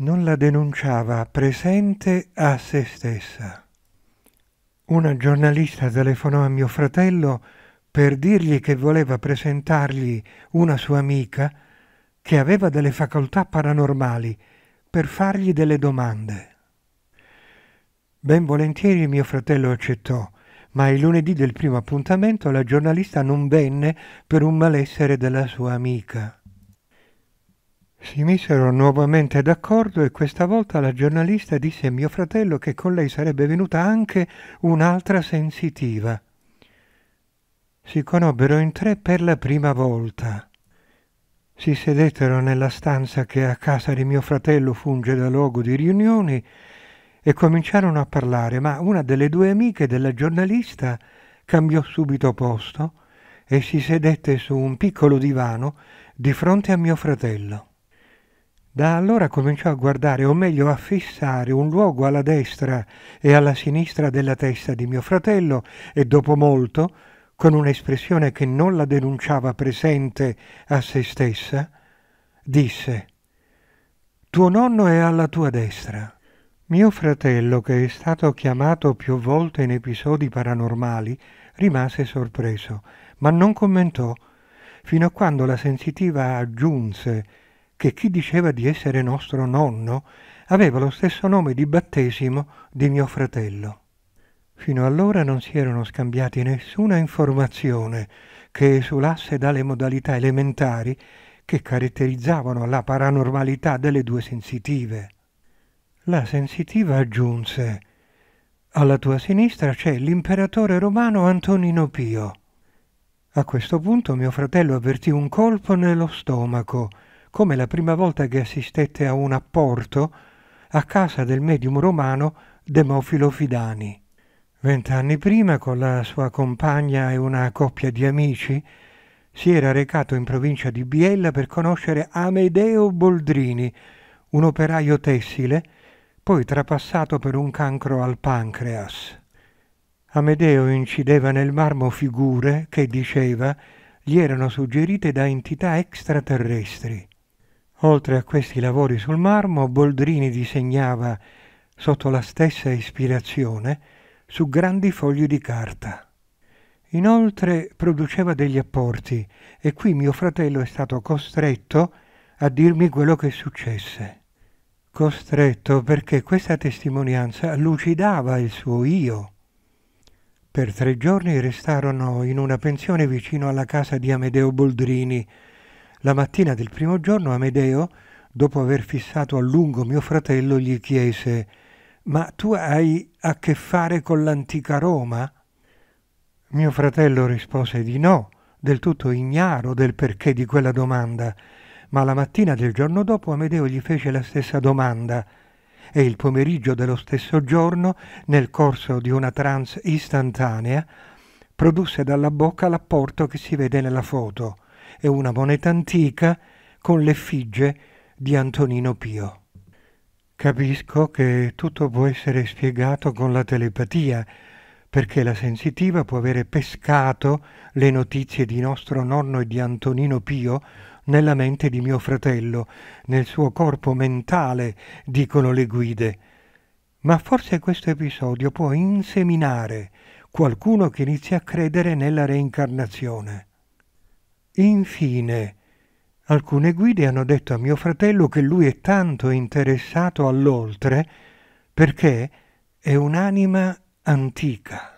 non la denunciava presente a se stessa. Una giornalista telefonò a mio fratello per dirgli che voleva presentargli una sua amica che aveva delle facoltà paranormali per fargli delle domande. Ben volentieri mio fratello accettò, ma il lunedì del primo appuntamento la giornalista non venne per un malessere della sua amica. Si misero nuovamente d'accordo e questa volta la giornalista disse a mio fratello che con lei sarebbe venuta anche un'altra sensitiva. Si conobbero in tre per la prima volta. Si sedettero nella stanza che a casa di mio fratello funge da luogo di riunioni e cominciarono a parlare, ma una delle due amiche della giornalista cambiò subito posto e si sedette su un piccolo divano di fronte a mio fratello. Da allora cominciò a guardare, o meglio a fissare, un luogo alla destra e alla sinistra della testa di mio fratello e dopo molto, con un'espressione che non la denunciava presente a se stessa, disse Tuo nonno è alla tua destra. Mio fratello, che è stato chiamato più volte in episodi paranormali, rimase sorpreso, ma non commentò, fino a quando la sensitiva aggiunse che chi diceva di essere nostro nonno aveva lo stesso nome di battesimo di mio fratello. Fino allora non si erano scambiati nessuna informazione che esulasse dalle modalità elementari che caratterizzavano la paranormalità delle due sensitive. La sensitiva aggiunse Alla tua sinistra c'è l'imperatore romano Antonino Pio. A questo punto mio fratello avvertì un colpo nello stomaco come la prima volta che assistette a un apporto a casa del medium romano Demofilo Fidani. Vent'anni prima, con la sua compagna e una coppia di amici, si era recato in provincia di Biella per conoscere Amedeo Boldrini, un operaio tessile, poi trapassato per un cancro al pancreas. Amedeo incideva nel marmo figure che, diceva, gli erano suggerite da entità extraterrestri. Oltre a questi lavori sul marmo, Boldrini disegnava, sotto la stessa ispirazione, su grandi fogli di carta. Inoltre produceva degli apporti e qui mio fratello è stato costretto a dirmi quello che successe. Costretto perché questa testimonianza lucidava il suo io. Per tre giorni restarono in una pensione vicino alla casa di Amedeo Boldrini, la mattina del primo giorno Amedeo, dopo aver fissato a lungo mio fratello, gli chiese Ma tu hai a che fare con l'antica Roma? Mio fratello rispose di no, del tutto ignaro del perché di quella domanda, ma la mattina del giorno dopo Amedeo gli fece la stessa domanda e il pomeriggio dello stesso giorno, nel corso di una trance istantanea, produsse dalla bocca l'apporto che si vede nella foto e una moneta antica con l'effigie di Antonino Pio. Capisco che tutto può essere spiegato con la telepatia, perché la sensitiva può avere pescato le notizie di nostro nonno e di Antonino Pio nella mente di mio fratello, nel suo corpo mentale, dicono le guide. Ma forse questo episodio può inseminare qualcuno che inizia a credere nella reincarnazione infine, alcune guide hanno detto a mio fratello che lui è tanto interessato all'oltre perché è un'anima antica.